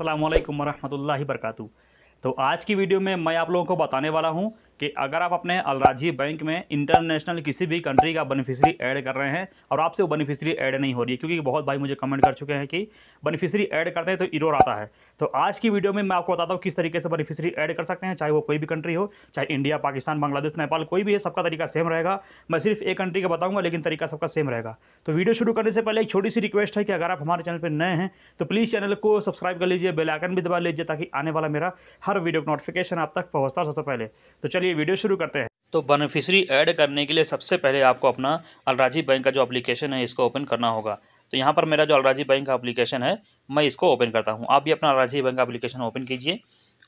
अल्लाम वरहमल वर्का तो आज की वीडियो में मैं आप लोगों को बताने वाला हूँ कि अगर आप अपने अलराजी बैंक में इंटरनेशनल किसी भी कंट्री का बेनिफिशरी ऐड कर रहे हैं और आपसे वो बेनिफिशरी ऐड नहीं हो रही है क्योंकि बहुत भाई मुझे कमेंट कर चुके हैं कि बेनिफिशरी ऐड करते हैं तो इरोर आता है तो आज की वीडियो में मैं आपको बताता हूँ किस तरीके से बेनिफिशरी ऐड कर सकते हैं चाहे वो कोई भी कंट्री हो चाहे इंडिया पाकिस्तान बांग्लादेश नेपाल कोई भी है सबका तरीका सेम रहेगा मैं सिर्फ एक कंट्री का बताऊँगा लेकिन तरीका सबका सेम रहेगा तो वीडियो शुरू करने से पहले एक छोटी सी रिक्वेस्ट है कि अगर आप हमारे चैनल पर नए हैं तो प्लीज़ चैनल को सब्सक्राइब कर लीजिए बेलाइकन भी दबा लीजिए ताकि आने वाला मेरा हर वीडियो नोटिफिकेशन आप तक पहुँचता सबसे पहले तो चलिए चलिए वीडियो शुरू करते हैं तो बेनिफिशरी ऐड करने के लिए सबसे पहले आपको अपना अलराजी बैंक का जो एप्लीकेशन है इसको ओपन करना होगा तो यहाँ पर मेरा जो अलराजी बैंक का एप्लीकेशन है मैं इसको ओपन करता हूँ आप भी अपना अलराजी बैंक का अप्लीकेशन ओपन कीजिए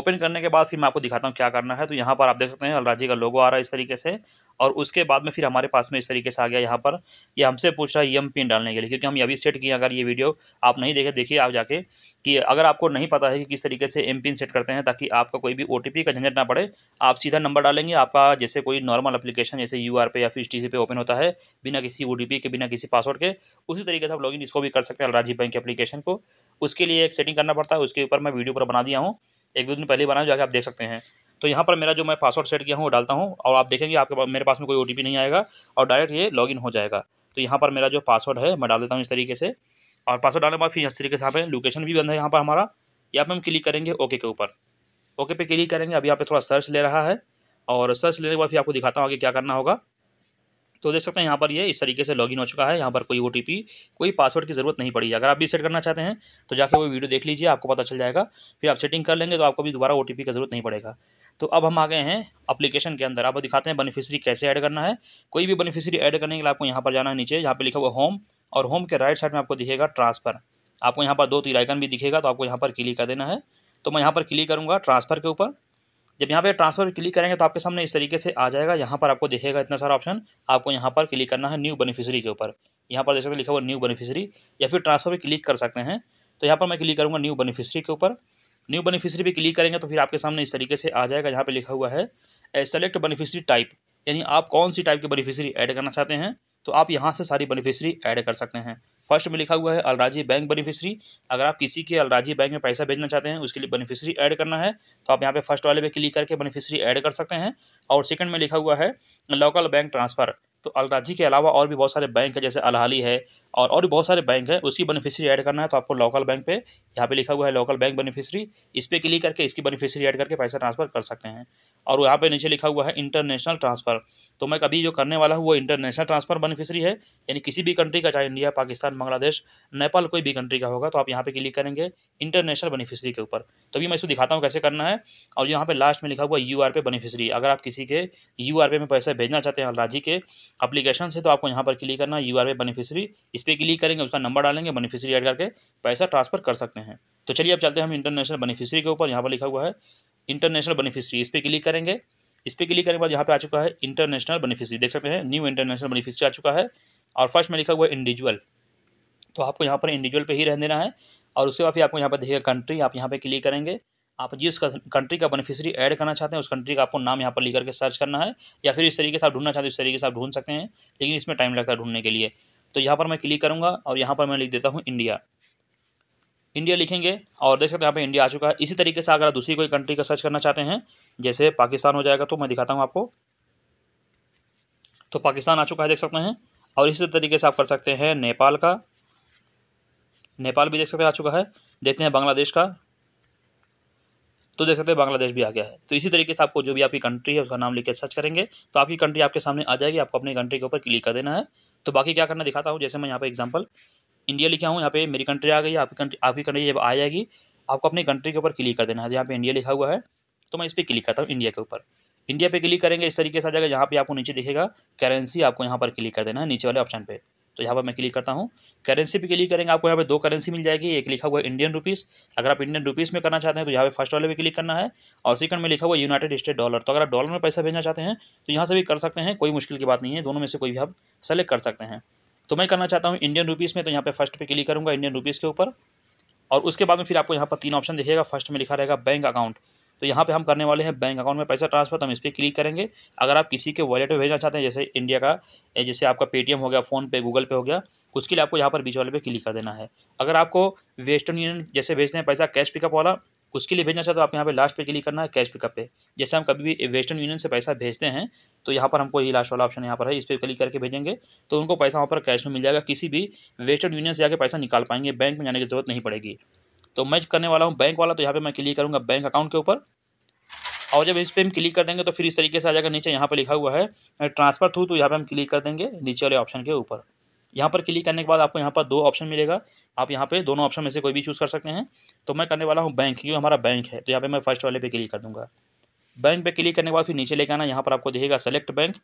ओपन करने के बाद फिर मैं आपको दिखाता हूँ क्या करना है तो यहाँ पर आप देख सकते हैं अलराजी का लोगो आ रहा है इस तरीके से और उसके बाद में फिर हमारे पास में इस तरीके से आ गया यहाँ पर ये यह हमसे पूछ रहा है एम e पिन डालने के लिए क्योंकि हम ये भी सेट किए अगर ये वीडियो आप नहीं देखे देखिए आप जाके कि अगर आपको नहीं पता है कि किस तरीके से एम पिन सेट करते हैं ताकि आपका कोई भी ओ का झंझट ना पड़े आप सीधा नंबर डालेंगे आपका जैसे कोई नॉर्मल अपलीकेशन जैसे यू पे या फिर टी पे ओपन होता है बिना किसी ओ के बिना किसी पासवर्ड के उसी तरीके से आप लॉग इसको भी कर सकते हैं राजीव बैंक अपलीकेशन को उसके लिए एक सेटिंग करना पड़ता है उसके ऊपर मैं वीडियो पर बना दिया हूँ एक दो दिन पहले बनाया जाकर आप देख सकते हैं तो यहाँ पर मेरा जो मैं पासवर्ड सेट किया हूँ वो डालता हूँ और आप देखेंगे आपके पास मेरे पास में कोई ओ नहीं आएगा और डायरेक्ट ये लॉगिन हो जाएगा तो यहाँ पर मेरा जो पासवर्ड है मैं डाल देता हूँ इस तरीके से और पासवर्ड डालने के बाद फिर इस तरीके से यहाँ पर लोकेशन भी बंद है यहाँ पर हमारा यहाँ पर हम क्लिक करेंगे ओके के ऊपर ओके पे क्लिक करेंगे अभी यहाँ पर थोड़ा सर्च ले रहा है और सर्च लेने के बाद फिर आपको दिखाता हूँ आगे क्या करना होगा तो देख सकते हैं यहाँ पर ये इस तरीके से लॉगिन हो चुका है यहाँ पर कोई ओ कोई पासवर्ड की ज़रूरत नहीं पड़ी अगर आप भी सेट करना चाहते हैं तो जाकर वो वीडियो देख लीजिए आपको पता चल जाएगा फिर आप सेटिंग कर लेंगे तो आपको भी दोबारा ओ की ज़रूरत नहीं पड़ेगा तो अब हम आ गए हैं अप्लीकेशन के अंदर आप दिखाते हैं बेनिफिशरी कैसे ऐड करना है कोई भी बेनिफिशरी ऐड करने के लिए आपको यहाँ पर जाना है नीचे यहाँ पर लिखा हुआ होम और होम के राइट साइड में आपको दिखेगा ट्रांसफ़र आपको यहाँ पर दो तीन आइकन भी दिखेगा तो आपको यहाँ पर क्लिक कर देना है तो मैं यहाँ पर क्लिक करूँगा ट्रांसफ़र के ऊपर जब यहाँ पर ट्रांसफर क्लिक करेंगे तो आपके सामने इस तरीके से आ जाएगा यहाँ पर आपको दिखेगा इतना सारा ऑप्शन आपको यहाँ पर क्लिक करना है न्यू बेनिफिशरी के ऊपर यहाँ पर देख सकते लिखा हुआ न्यू बेनिफिशरी या फिर ट्रांसफर पर क्लिक कर सकते हैं तो यहाँ पर मैं क्लिक करूँगा न्यू बेनिफिशरी के ऊपर न्यू बेनिफिशरी पे क्लिक करेंगे तो फिर आपके सामने इस तरीके से आ जाएगा जहाँ पे लिखा हुआ है सेलेक्ट बेनिफिशरी टाइप यानी आप कौन सी टाइप की बेनिफिशरी ऐड करना चाहते हैं तो आप यहाँ से सारी बेनिफिशरी ऐड कर सकते हैं फर्स्ट में लिखा हुआ है अलराजी बैंक बेनिफिशरी अगर आप किसी के अलराजी बैंक में पैसा भेजना चाहते हैं उसके लिए बेनिफिशरी ऐड करना है तो आप यहाँ पे फर्स्ट वाले पे क्लिक करके बेनिफिशरी ऐड कर सकते हैं और सेकंड में लिखा हुआ है लोकल बैंक ट्रांसफ़र तो अलराजी के अलावा और भी बहुत सारे बैंक है जैसे अलहाली है और और भी बहुत सारे बैंक है उसकी बेनिफिशियरी ऐड करना है तो आपको लोकल बैंक पे यहाँ पे लिखा हुआ है लोकल बैंक बेनिफिशियरी इस पर क्लिक करके इसकी बेनिफिशियरी ऐड करके पैसा ट्रांसफर कर सकते हैं और यहाँ पे नीचे लिखा हुआ है इंटरनेशनल ट्रांसफ़र तो मैं कभी जो करने वाला हूँ वो इंटरनेशनल ट्रांसफ़र बेनिफिशरी है यानी किसी भी कंट्री का चाहे इंडिया पाकिस्तान बांग्लादेश नेपाल कोई भी कंट्री का होगा तो आप यहाँ पे क्लिक करेंगे इंटरनेशनल बेनिफिशरी के ऊपर तो अभी मैं इसको दिखाता हूँ कैसे करना है और यहाँ पर लास्ट में लिखा हुआ यू आर पे बेनिफिशरी अगर आप किसी के यू आर पे में पैसा भेजना चाहते हैं राज्य के अप्लीकेशन से तो आपको यहाँ पर क्लिक करना है यू आर पे बेनिफिशरी इस पर क्लिक करेंगे उसका नंबर डालेंगे बेनिफिशरी एड करके पैसा ट्रांसफ़र कर सकते हैं तो चलिए अब चलते हैं हम इंटरनेशनल बेनिफिशरी के ऊपर यहाँ पर लिखा हुआ है इंटरनेशनल बेनिफिशरी इस पर क्लिक करेंगे इस पर क्लिक करने के बाद यहाँ पे आ चुका है इंटरनेशनल बेनिफिशरी देख सकते हैं न्यू इंटरनेशनल बेनिफिशरी आ चुका है और फर्स्ट में लिखा हुआ है इंडिविजुअल तो आपको यहाँ पर इंडिविजुअल पे ही रहने देना है और उसके बाद फिर आपको यहाँ पर देखिएगा कंट्री आप यहाँ पे क्लिक करेंगे आप जिस कंट्री का बेनिफिशरी ऐड करना चाहते हैं उस कंट्री का आपको नाम यहाँ पर लिख करके सर्च करना है या फिर इस तरीके से आप ढूंढना चाहते हैं इस तरीके से आप ढूंढ सकते हैं लेकिन इसमें टाइम लगता है ढूंढने के लिए तो यहाँ पर मैं क्लिक करूँगा और यहाँ पर मैं लिख देता हूँ इंडिया इंडिया लिखेंगे और देख सकते हैं यहाँ पे इंडिया आ चुका है इसी तरीके से अगर आप दूसरी कोई कंट्री का सर्च करना चाहते हैं जैसे पाकिस्तान हो जाएगा तो मैं दिखाता हूँ आपको तो पाकिस्तान आ चुका है देख सकते हैं और इसी तरीके से आप कर सकते हैं नेपाल का नेपाल भी देख सकते हैं आ चुका है देखते हैं बांग्लादेश का तो देख सकते हैं बांग्लादेश भी आ गया है तो इसी तरीके से आपको जो भी आपकी कंट्री है उसका नाम लिख के सर्च करेंगे तो आपकी कंट्री आपके सामने आ जाएगी आपको अपनी कंट्री के ऊपर क्लिक कर देना है तो बाकी क्या करना दिखाता हूँ जैसे मैं यहाँ पर एग्जाम्पल इंडिया लिखा हूँ यहाँ पे मेरी कंट्री आ गई आपकी कंट्री आपकी कंट्री जब आ जाएगी आपको अपनी कंट्री के ऊपर क्लिक कर देना है यहाँ पे इंडिया लिखा हुआ है तो मैं इस पर क्लिक करता हूँ इंडिया के ऊपर इंडिया पे क्लिक करेंगे इस तरीके से आ जाएगा यहाँ पे आपको नीचे दिखेगा करेंसी आपको यहाँ पर क्लिक कर देना है नीचे वाले ऑप्शन पे तो यहाँ पर मैं क्लिक करता हूँ करेंसी पे क्लिक करेंगे आपको यहाँ पे दो करेंसी मिल जाएगी एक लिखा हुआ है इंडियन रुपीस अगर आप इंडियन रुपीस में करना चाहते हैं तो यहाँ पे फर्स्ट वाले पे क्लिक करना है और सेकंड में लिखा हुआ यूनाइटेड स्टेट डॉलर तो अगर आप डॉलर में पैसा भेजना चाहते हैं तो यहाँ से भी कर सकते हैं कोई मुश्किल की बात नहीं है दोनों में से कोई भी आप सेलेक्ट कर सकते हैं तो मैं करना चाहता हूँ इंडियन रुपीज़ में तो यहाँ पर फर्स्ट पे क्लिक करूँगा इंडियन रुपीज़ के ऊपर और उसके बाद में फिर आपको यहाँ पर तीन ऑप्शन दिखेगा फर्स्ट में लिखा रहेगा बैंक अकाउंट तो यहाँ पे हम करने वाले हैं बैंक अकाउंट में पैसा ट्रांसफर तो हम इस पर क्लिक करेंगे अगर आप किसी के वॉलेट में भेजना चाहते हैं जैसे इंडिया का जैसे आपका पेटीएम हो गया फ़ोन पे गूगल पे हो गया उसके लिए आपको यहाँ पर बीच वाले पे क्लिक कर देना है अगर आपको वेस्टर्न यूनियन जैसे भेजते हैं पैसा कैश पिकअप वाला उसके लिए भेजना चाहते हो आप यहाँ पे लास्ट पे क्लिक करना है कैश पिकअप पे जैसे हम कभी भी वेस्टर्न यूनियन से पैसा भेजते हैं तो यहाँ पर हमको ये लास्ट वाला ऑप्शन यहाँ पर है इस पर क्लिक करके भेजेंगे तो उनको पैसा वहाँ पर कैश में मिल जाएगा किसी भी वेस्टर्न यूनियन से जाकर पैसा निकाल पाएंगे बैंक में जाने की जरूरत नहीं पड़ेगी तो मैं करने वाला हूँ बैंक वाला तो यहाँ पर मैं क्लिक करूँगा बैंक अकाउंट के ऊपर और जब इस पर हम क्लिक कर देंगे तो फिर इस तरीके से आ जाएगा नीचे यहाँ पर लिखा हुआ है ट्रांसफ़र थ्रू तो यहाँ पर हम क्लिक कर देंगे नीचे वाले ऑप्शन के ऊपर यहाँ पर क्लिक करने के बाद आपको यहाँ पर दो ऑप्शन मिलेगा आप यहाँ पे दोनों ऑप्शन में से कोई भी चूज़ कर सकते हैं तो मैं करने वाला हूँ बैंक क्योंकि हमारा बैंक है तो यहाँ पे मैं फर्स्ट वाले पे क्लिक कर दूँगा बैंक पे क्लिक करने के बाद फिर नीचे लेके आना यहाँ पर आपको दिखेगा सेलेक्ट बैंक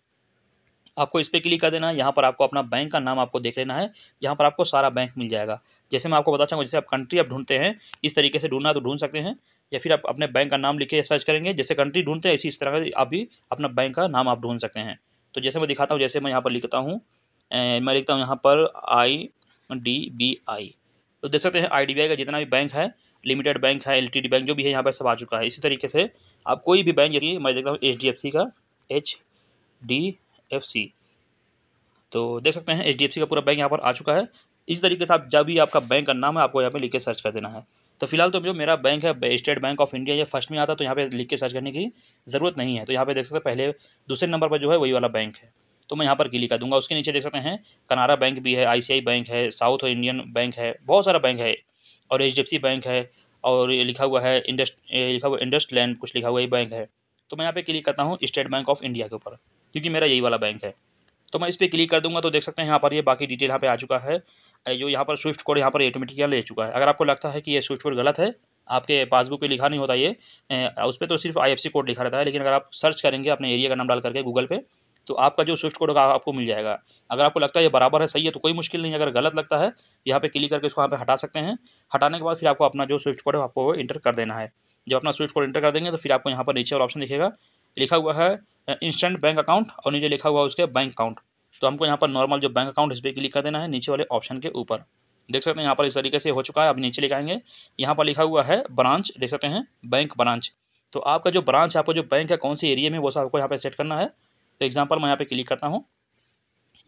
आपको इस पर क्लिक कर देना है यहाँ पर आपको अपना बैंक का नाम आपको देख लेना है यहाँ पर आपको सारा बैंक मिल जाएगा जैसे मैं आपको बता चाहूँगा जैसे आप कंट्री आप ढूंढते हैं इस तरीके से ढूंढना तो ढूंढ सकते हैं या फिर आप अपने बैंक का नाम लिखे सर्च करेंगे जैसे कंट्री ढूंढते हैं इसी इस तरह से आप भी अपना बैंक का नाम आप ढूंढ सकते हैं तो जैसे मैं दिखाता हूँ जैसे मैं यहाँ पर लिखता हूँ मैं लिखता हूँ यहाँ पर आई डी बी आई तो देख सकते हैं आई डी बी आई का जितना भी बैंक है लिमिटेड बैंक है एल टी डी बैंक जो भी है यहाँ पर सब आ चुका है इसी तरीके से आप कोई भी बैंक जैसे मैं देखता हूँ एच डी एफ सी का एच डी एफ सी तो देख सकते हैं एच डी एफ सी का पूरा बैंक यहाँ पर आ चुका है इस तरीके से आप जब भी आपका बैंक का नाम है आपको यहाँ पर लिख के सर्च कर देना है तो फिलहाल तो जो मेरा बैंक है स्टेट बैंक ऑफ इंडिया ये फर्स्ट में आता तो यहाँ पे लिख के सर्च करने की ज़रूरत नहीं है तो यहाँ पे देख सकते हैं पहले दूसरे नंबर पर जो है वही वाला बैंक है तो मैं यहाँ पर क्लिक कर दूंगा उसके नीचे देख सकते हैं कनारा बैंक भी है आई बैंक है साउथ इंडियन बैंक है बहुत सारा बैंक है और एच बैंक है और ये लिखा हुआ है इंडस्ट लिखा हुआ इंडस्ट लैंड कुछ लिखा हुआ ये बैंक है तो मैं यहाँ पे क्लिक करता हूँ स्टेट बैंक ऑफ इंडिया के ऊपर क्योंकि मेरा यही वाला बैंक है तो मैं इस पर क्लिक कर दूंगा तो देख सकते हैं यहाँ पर ये बाकी डिटेल यहाँ पे आ चुका है जो यहाँ पर स्विफ्ट कोड यहाँ पर ऑटोमेटिक ले चुका है अगर आपको लगता है कि ये स्विफ्ट कोड गलत है आपके पासबुक पर लिखा नहीं होता ये उस पर तो सिर्फ आई कोड लिखा रहता है लेकिन अगर आप सर्च करेंगे अपने एरिया का नाम डाल करके गूगल पे तो आपका जो स्विफ्ट कोड होगा आपको मिल जाएगा अगर आपको लगता है ये बराबर है सही है तो कोई मुश्किल नहीं अगर गलत लगता है यहाँ पे क्लिक करके इसको यहाँ पे हटा सकते हैं हटाने के बाद फिर आपको अपना जो स्विफ्ट कोड है आपको इंटर कर देना है जब अपना स्विफ्ट कोड इंटर कर देंगे तो फिर आपको यहाँ पर नीचे और ऑप्शन दिखेगा लिखा हुआ है इंस्टेंट बैंक अकाउंट और नीचे लिखा हुआ है उसके बैंक अकाउंट तो हमको यहाँ पर नॉर्मल जो बैंक अकाउंट इस पर क्लिक कर देना है नीचे वाले ऑप्शन के ऊपर देख सकते हैं यहाँ पर इस तरीके से हो चुका है अब नीचे लिखाएंगे यहाँ पर लिखा हुआ है ब्रांच देख सकते हैं बैंक ब्रांच तो आपका जो ब्रांच आपको जो बैंक है कौन से एरिया में वो सब आपको यहाँ पर सेट करना है तो एग्जाम्पल मैं यहाँ पे क्लिक करता हूँ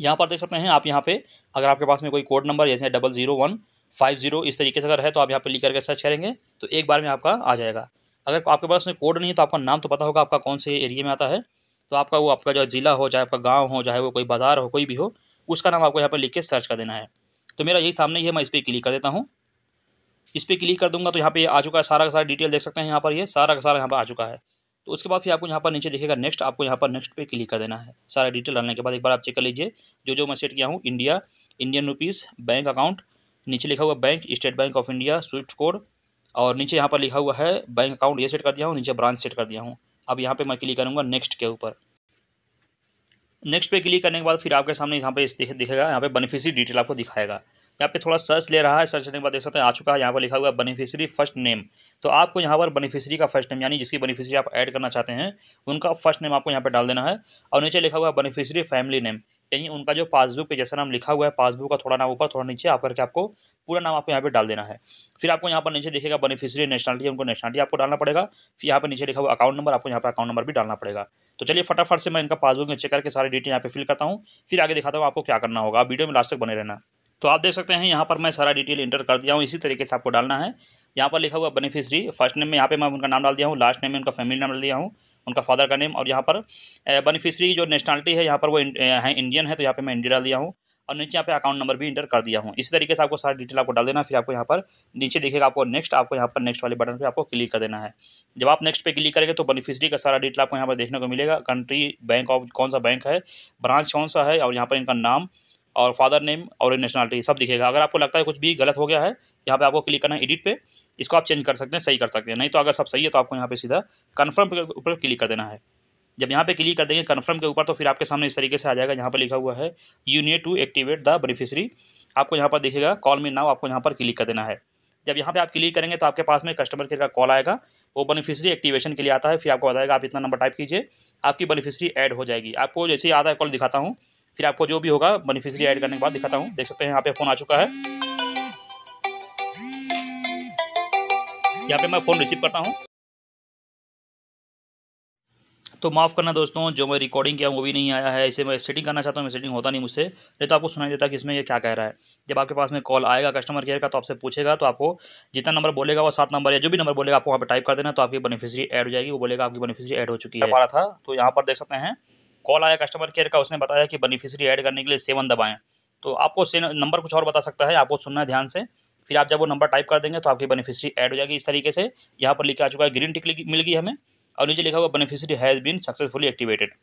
यहाँ पर देख सकते हैं आप यहाँ पे अगर आपके पास में कोई कोड नंबर जैसे double zero one five zero इस तरीके से अगर है तो आप यहाँ पे लिख करके सर्च करेंगे तो एक बार में आपका आ जाएगा अगर आपके पास में कोड नहीं है तो आपका नाम तो पता होगा आपका कौन से एरिए में आता है तो आपका वो आपका जो ज़िला हो चाहे आपका गाँव हो चाहे वो कोई बाजार हो कोई भी हो उसका नाम आपको यहाँ पर लिख के सर्च कर देना है तो मेरा यही सामने ही है मैं इस पर क्लिक कर देता हूँ इस पर क्लिक कर दूंगा तो यहाँ पे आ चुका है सारा का सारा डिटेल देख सकते हैं यहाँ पर ये सारा का सारा यहाँ पर आ चुका है तो उसके बाद फिर आपको यहाँ पर नीचे दिखेगा नेक्स्ट आपको यहाँ पर नेक्स्ट पे क्लिक कर देना है सारा डिटेल आने के बाद एक बार आप चेक कर लीजिए जो जो मैं सेट किया हूँ India Indian rupees bank account नीचे लिखा हुआ bank State Bank of India swift code और नीचे यहाँ पर लिखा हुआ है बैंक अकाउंट ये सेट कर दिया हूँ नीचे ब्रांच सेट कर दिया हूँ अब यहाँ पर मैं क्लिक करूँगा नेक्स्ट के ऊपर नेक्स्ट पे क्लिक करने के बाद फिर आपके सामने यहाँ पे दिखेगा यहाँ पे बेनिफिशियरी डिटेल आपको दिखाएगा यहाँ पे थोड़ा सर्च ले रहा है सर्च करने के बाद देख सकते हैं आ चुका है यहाँ पर लिखा हुआ है बेनिफिशियरी फर्स्ट नेम तो आपको यहाँ पर बेनिफिशियरी का फर्स्ट नेम यानी जिसकी बेनिफिशियरी आप ऐड करना चाहते हैं उनका फर्स्ट नेम आपको यहाँ पर डाल देना है और नीचे लिखा हुआ है बेनिफिशियरी फैमिली नेम यानी उनका जो पासबुक पे जैसा नाम लिखा हुआ है पासबुक का थोड़ा नाम ऊपर थोड़ा नीचे आप करके आपको पूरा नाम आपको यहाँ पे डाल देना है फिर आपको यहाँ पर नीचे देखेगा बेनिफिशियरी नेशनलिटी उनको नेशनलिटी आपको डालना पड़ेगा फिर यहाँ पर नीचे लिखा हुआ अकाउंट नंबर आपको यहाँ पर अकाउंट नंबर भी डालना पड़ेगा तो चलिए फटाफट से मैं इनका पासबुक में चेक करके सारे डिटेल यहाँ पे फिल करता हूँ फिर आगे दिखाता हूँ आपको क्या करना होगा वीडियो में लास्ट तक बने रहना तो आप देख सकते हैं यहाँ पर मैं सारा डिटेल इंटर कर दिया हूँ इसी तरीके से आपको डालना है यहाँ पर लिखा हुआ बेनिफिशरी फर्स्ट नेम में यहाँ पे मैं उनका नाम डाल दिया हूँ लास्ट नेम में उनका फैमिली नाम डाल दिया हूँ उनका फादर का नेम और यहाँ पर बेनिफिशरी जो नेशनलिटी है यहाँ पर वो है इंडियन है तो यहाँ पर मैं इंडिया डाल दिया हूँ और नीचे यहाँ पे अकाउंट नंबर भी इंटर कर दिया हूँ इसी तरीके से आपको सारा डिटेल आपको डाल देना फिर आपको यहाँ पर नीचे देखिएगा आपको नेक्स्ट आपको यहाँ पर नेक्स्ट वाले बटन पे आपको क्लिक कर देना है जब आप नेक्स्ट पे क्लिक करेंगे तो बेनिफिशरी का सारा डिटेल आपको यहाँ पर देखने को मिलेगा कंट्री बैंक ऑफ कौन सा बैंक है ब्रांच कौन सा है और यहाँ पर इनका नाम और फादर नेम और नेशनलिटी सब दिखेगा अगर आपको लगता है कुछ भी गलत हो गया है यहाँ पे आपको क्लिक करना है एडिट पे इसको आप चेंज कर सकते हैं सही कर सकते हैं नहीं तो अगर सब सही है तो आपको यहाँ पे सीधा कन्फर्म के ऊपर क्लिक कर देना है जब यहाँ पे क्लिक कर देंगे कन्फर्म के ऊपर तो फिर आपके सामने इस तरीके से आ जाएगा यहाँ पर लिखा हुआ है you need to activate the beneficiary आपको यहाँ पर दिखेगा कॉल मी नाव आपको यहाँ पर क्लिक कर देना है जब यहाँ पर आप क्लिक करेंगे तो आपके पास में कस्टमर केयर का कॉल आएगा वो बेनिफिशरी एक्टिवेशन के लिए आता है फिर आपको बताएगा आप इतना नंबर टाइप कीजिए आपकी बेनिफिशरी ऐड हो जाएगी आपको जैसे आधा कॉल दिखाता हूँ फिर आपको जो भी होगा बेनिफिशरी ऐड करने के बाद दिखाता हूँ देख सकते हैं यहाँ पे फ़ोन आ चुका है यहाँ पे मैं फ़ोन रिसीव करता हूँ तो माफ़ करना दोस्तों जो मैं रिकॉर्डिंग किया हूँ वो भी नहीं आया है इसे मैं सेटिंग करना चाहता हूँ मैं सेटिंग होता नहीं मुझसे नहीं तो आपको सुनाई देता कि इसमें ये क्या कह रहा है जब आपके पास में कॉल आएगा कस्टमर केयर का तो आपसे पूछेगा तो आपको जितना नंबर बोलेगा वो सात नंबर या जो भी नंबर बोलेगा आपको वहाँ पर टाइप कर देना तो आपकी बेनिफिशरी एड हो जाएगी वो बोलेगा आपकी बेनिफिशरी एड हो चुकी है हमारा था तो यहाँ पर देख सकते हैं कॉल आया कस्टमर केयर का उसने बताया कि बेनिफिशियरी ऐड करने के लिए सेवन दबाएं तो आपको नंबर कुछ और बता सकता है आपको सुनना है ध्यान से फिर आप जब वो नंबर टाइप कर देंगे तो आपकी बेनिफिशियरी ऐड हो जाएगी इस तरीके से यहाँ पर लिखा आ चुका है ग्रीन टिक मिल गई हमें और नीचे लिखा हुआ beneficiary has been successfully activated